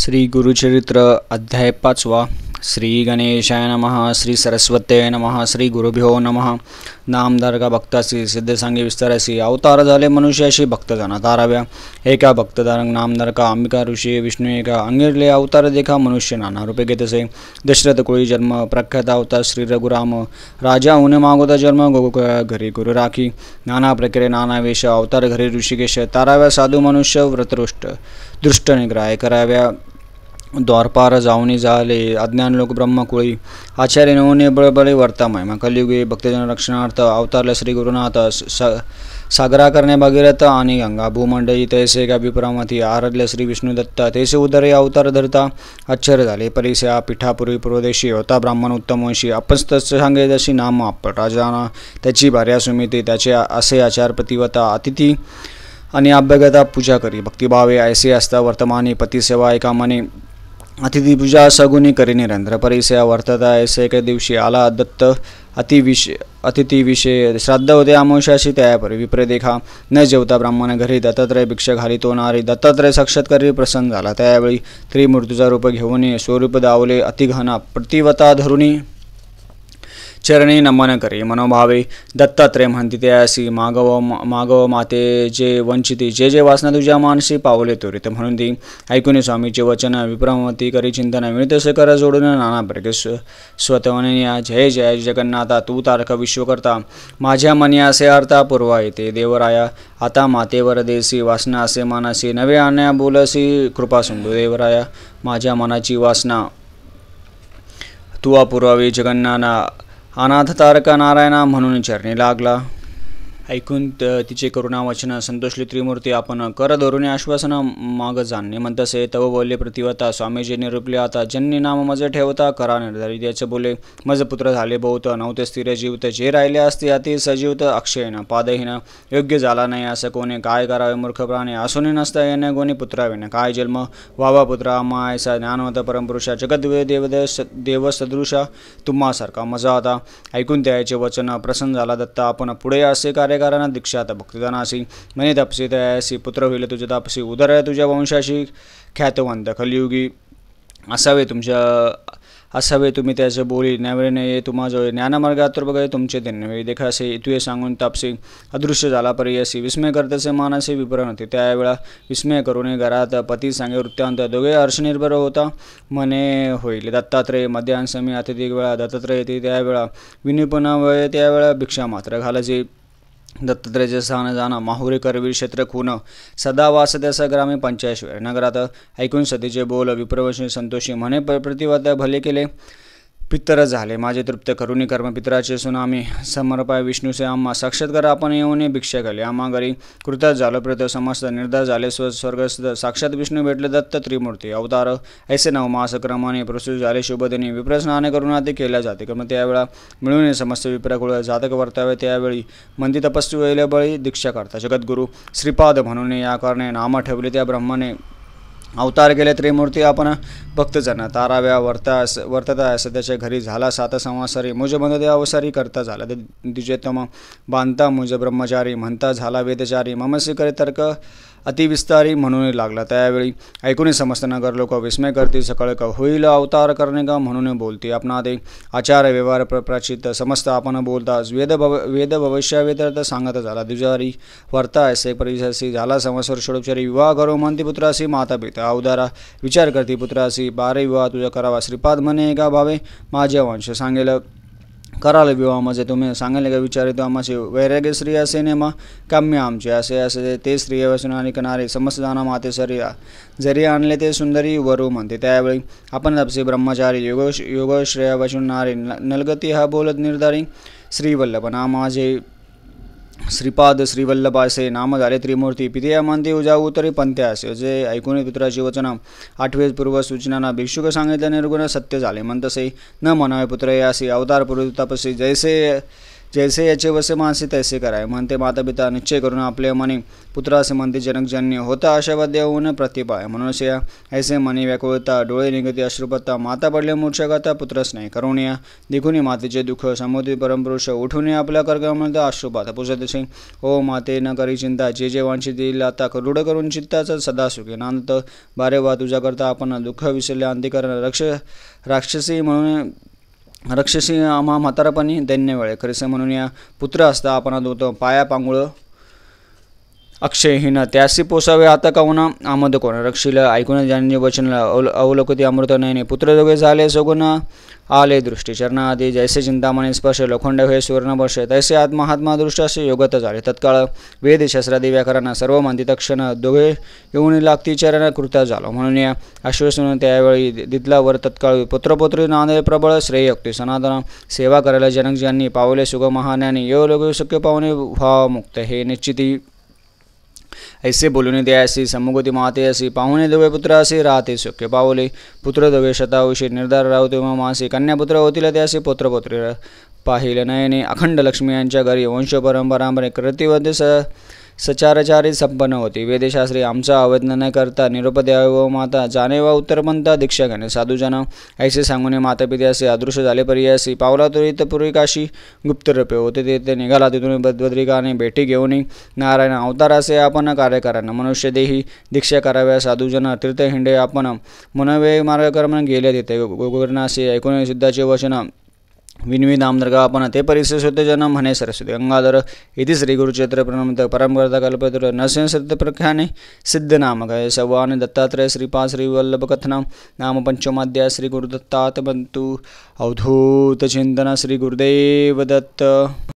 श्री गुरुचरित्र अध्याय पाचवा श्रीगणेशाय नमः श्रीसरस्वते नमः श्रीगुरुभ्यो नमः नामधारका भक्तासी सिद्धसांगी विस्तारासी अवतार झाले मनुष्याशी भक्तजना ताराव्या एका भक्तधारक नामदारका अंबिका ऋषी विष्णू एका अंगिरले अवतार देखा मनुष्य नाना रूपे घेतसे दशरथ कोळी जन्म प्रख्यात अवतार श्री रघुराम राजा होणे मागोदा जन्म गोकुळ घरी गुरु राखी नाना प्रकारे नाना वेश अवतार घरी ऋषिकेश ताराव्या साधू मनुष्य व्रतरुष्ट दृष्टनिग्राय कराव्या द्वारपार जावनी झाले अज्ञान लोक ब्रह्मकुळी आचार्य नवने बळबळे वर्तामय मग कलियुगे भक्तजन रक्षणार्थ अवतारले श्री गुरुनाथ सागरा करणे भागीरथ आणि गंगा भूमंडळी तैसे गाभिप्रामती आरदले श्री विष्णू दत्ता तैसे उदरे अवतार धरता आश्चर्य झाले परिसया पिठापूर्वी पूर्वदेशी होता ब्राह्मण उत्तम वंशी अपस्त सांगे जशी नाम राजाना त्याची भार्या सुमिती त्याचे असे आचार प्रतिवता अतिथी आणि अभ्यगता पूजा करी भक्तिभावे ऐसे असता वर्तमानी पतिसेवा एका मने पूजा सगुनी करी निरंतर परिसया वर्तता ऐसे एक दिवशी आला दत्त अतिविषय अतिथीविषय श्राद्ध होते आमोशाशी त्यापरी विप्रेदेखा न जेवता ब्राह्मण घरी दत्तात्रय भिक्ष घाली तो नारी दत्तात्रय साक्षात करी प्रसन्न झाला त्यावेळी त्रिमूर्तीचा रूप घेऊन स्वरूप दावले अतिघना प्रतिवता धरुणी चरणे नमन करे मनोभावे दत्तात्रय म्हणती त्यासी मागव मागव माते जे वंचिती जे जे वासना तुझ्या मानसी पावले त्वरित म्हणून ती ऐकून स्वामीचे वचन विप्रमती करी चिंतन मिळते सकर जोडून नाना प्रगे स्वतवनिया जय जय जगन्नाथा तू तारक विश्वकर्ता माझ्या मनी असे अर्था पूर्वा येते देवराया आता मातेवर देसी वासना असे मानसी नवे आण्या बोलसी कृपा सिंधू देवराया माझ्या मनाची वासना तू पुरावी जगन्नाना अनाथ तारका नारायण म्हणून चरणी लागला ऐकून तिचे करुणावचन संतोषली त्रिमूर्ती आपण कर धोरणे आश्वासन माग जाण निमंत तव बोलले प्रतिवता स्वामीजी निरुपले आता जन्नी नाम मज ठेवता करा निर्धारित याचे बोले मज पुत्र झाले बहुत नव्हते स्थिर जीवत जे राहिले असते अति सजीवत अक्षयन पादहीन योग्य झाला नाही असं कोणी काय करावे मूर्ख प्राणी असूनही नसता येणे कोणी पुत्रावेन काय जन्म वावा पुत्रा मायसा ज्ञानवत परमपुरुषा जगद देव सदृशा तुम्हासारखा मजा आता ऐकून त्याचे वचन प्रसन्न झाला दत्ता आपण पुढे असे कार्य कार्यकारांना दीक्षा आता भक्तदानासी मने तपसी तयासी पुत्र होईल तुझ्या तापसी उदर आहे तुझ्या वंशाशी ख्यातवंत कलियुगी असावे तुमच्या असावे तुम्ही त्याचे बोली नवरेने ये तुम्हाजवळ ज्ञानमार्गात बघे तुमचे त्यांनी देखासे इतुये सांगून तापसी अदृश्य झाला असे विस्मय करतेसे मानसे विपरण होते त्यावेळा विस्मय करून घरात पती सांगे वृत्तांत दोघे हर्षनिर्भर होता मने होईल दत्तात्रय समी अतिथी वेळा दत्तात्रय येते त्यावेळा विनिपणा वय त्यावेळा भिक्षा मात्र घालायची दत्तात्रेयचे स्थान जाणं माहुरी करवीर क्षेत्र खून सदा वासद्याचा पंचायश्वर नगरात ऐकून सतीचे बोल विप्रवशी संतोषी म्हणे प्रतिवाद भले केले पितर झाले माझे तृप्त करुणी कर्म पितराचे सुनामी आम्ही समर्पाय विष्णूसे आम्हा साक्षात्कार आपण येऊन भिक्षा केली आम्हा घरी कृतच झालो प्रत समस्त निर्धार झाले स्व स्वर्गस्थ साक्षात विष्णू भेटले दत्त त्रिमूर्ती अवतार ऐसे नाव क्रमाने प्रसूत झाले शुभदिनी विप्रस्नाने करून आधी केल्या जाते कर्म त्यावेळा मिळून समस्त विप्रकुळ जातक वर्तावे त्यावेळी मंदी तपस्वी बळी दीक्षा करता जगद्गुरु श्रीपाद म्हणून या कारणे नामा ठेवले त्या ब्रह्माने अवतार गेले त्रिमूर्ती आपण भक्त जण ताराव्या वर्ता वर्तता सध्याच्या घरी झाला सात संवासारी मुज बंधते अवसारी करता झाला द्विजेतम बांधता मुज ब्रह्मचारी म्हणता झाला वेदचारी ममसी करे तर्क अतिविस्तारी म्हणून लागला त्यावेळी ऐकून समजताना लोक विस्मय करते सकळ का होईल अवतार करणे का म्हणून बोलते आपणा ते आचार व्यवहार प्रचित समस्त आपण बोलता वेद भव वेद तर सांगत झाला दुजारी वर्ता ऐसे परिसरशी झाला समस्वर षडोपचारी विवाह करो म्हणते पुत्रासी माता पिता अवधारा विचार करते पुत्रासी बारे विवाह तुझा करावा श्रीपाद म्हणे का भावे माझ्या वंश सांगेल करायला बी हो आम्हाचे तुम्ही सांगिल्लें का विचारित आम्हाशी वैराग्य स्त्री असेने मा काम्य आमचे असे असे ते स्त्री वसून आणि कनारे समसदाना माते सरी जरी आणले ते सुंदरी वरू म्हणते त्यावेळी आपण तपसी ब्रह्मचारी योग योगश्रेय वसून नारे नलगती हा बोलत निर्धारी श्रीवल्लभ ना माझे श्रीपाद श्रीवल्लभ असे नाम झाले त्रिमूर्ती पितिया मानती उजाऊ तरी से जे ऐकून पुत्राची वचन आठवे पूर्व सूचनांना भिक्षुक सांगितल्याने निर्गुण सत्य झाले म्हणतसे न मनावे पुत्र यासी अवतार पुरुष तपसी जैसे जैसे याचे वसे मानसे तैसे कराय म्हणते माता पिता निश्चय करून आपले मनी पुत्रासे म्हणते जनकजन्य होता होऊन होऊन प्रतिपाय म्हणूनच या ऐसे मनी व्याकुळता डोळे निगती अश्रुपत्ता माता पडले करता पुत्रच नाही करून या मातेचे दुःख समुद्री परमपुरुष उठून आपल्या कर्कमृत अश्रुपात असे ओ माते न करी चिंता जे जे वांशी आता करुढ करून चित्ताचा सदा सुखे नांत बारे वा तुझ्याकरता आपण दुःख विसरले अंतिकरण रक्ष राक्षसी म्हणून रक्षसी आम्हा म्हातारपणी दैन्य वेळे खरेसे म्हणून या पुत्र असता आपण होतो पाया पांगुळं अक्षयहीन त्यासी पोसावे आता कवना आमद कोण रक्षिल ऐकून ज्यांनी वचन अवल अवलोकती अमृत नयने पुत्र दोघे झाले सगुण आले दृष्टी आधी जैसे चिंतामणी स्पर्श लोखंड हे वर्ष तैसे आत्महात्मा दृष्ट असे योगत झाले तत्काळ वेद शस्त्रादी व्याकरण सर्व मानती तक्षण दोघे येऊन लागती चरण कृता झालो म्हणून या अश्वसून त्यावेळी दिदलावर वर तत्काळ पुत्रपुत्री नांदे प्रबळ श्रेयक्ती सनातन सेवा करायला जनक ज्यांनी पावले सुगमहान्याने यो लोक सुख्य पाहुणे मुक्त हे निश्चिती ऐसे बोलून त्यासी माते असी पाहुणे दुवे असे राहते सुख्य पावले पुत्र दुवे शतावशी निर्धार राहते मासी कन्यापुत्र होतील त्यासी पुत्रपुत्री पाहिले नयने अखंड लक्ष्मी यांच्या घरी वंश परंपरांपरे कृतिवध स सचाराचारी संपन्न होती वेदशास्त्री आमचा अवज्ञ न करता निरुपद्या व माता जाणे व उत्तरपंथ दीक्षा घेणे साधूजना ऐसे सांगून मातापित्या असे अदृश्य झाले परियासी पावला पूर्वीकाशी गुप्त रूपे होते तेथे निघाला तिथून बद्वद्रिकाने भेटी घेऊन नारायण अवतार असे आपण कार्य कराना मनुष्य देही दीक्षा कराव्या साधूजना तीर्थहिंडे आपण मनवे मार्गक्रमण गेले तिथे असे ऐकून सिद्धाचे वचन विनवी ते परिसर परिशिष्यते जन म्हणे सरस्वती गंगाधर इति श्री गुरुक्षेत्र प्रणमित परमगर्ता कल्पित नरसिंह सत्य प्रख्याने सिद्ध नाम गय सवान दत्तात्रेय श्रीपाद श्री वल्लभ कथनम नाम पंचमाध्याय श्री बंतु अवधूत चिंतन श्री गुरुदेव दत्त